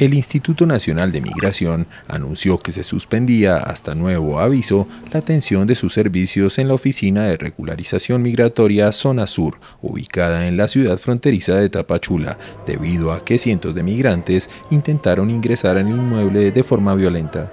el Instituto Nacional de Migración anunció que se suspendía hasta nuevo aviso la atención de sus servicios en la Oficina de Regularización Migratoria Zona Sur, ubicada en la ciudad fronteriza de Tapachula, debido a que cientos de migrantes intentaron ingresar al inmueble de forma violenta.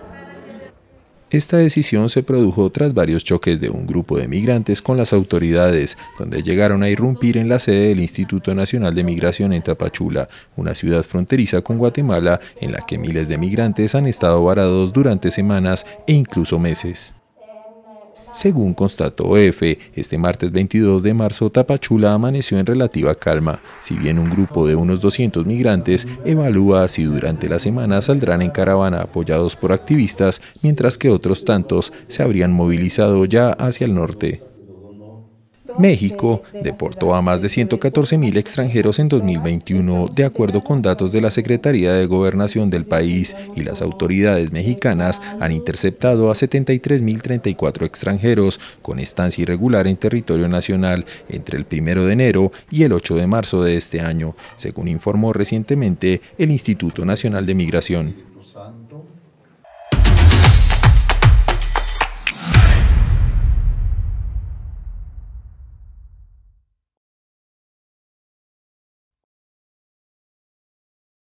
Esta decisión se produjo tras varios choques de un grupo de migrantes con las autoridades, donde llegaron a irrumpir en la sede del Instituto Nacional de Migración en Tapachula, una ciudad fronteriza con Guatemala en la que miles de migrantes han estado varados durante semanas e incluso meses. Según constató EFE, este martes 22 de marzo Tapachula amaneció en relativa calma, si bien un grupo de unos 200 migrantes evalúa si durante la semana saldrán en caravana apoyados por activistas, mientras que otros tantos se habrían movilizado ya hacia el norte. México deportó a más de 114.000 extranjeros en 2021, de acuerdo con datos de la Secretaría de Gobernación del país, y las autoridades mexicanas han interceptado a 73.034 extranjeros con estancia irregular en territorio nacional entre el 1 de enero y el 8 de marzo de este año, según informó recientemente el Instituto Nacional de Migración.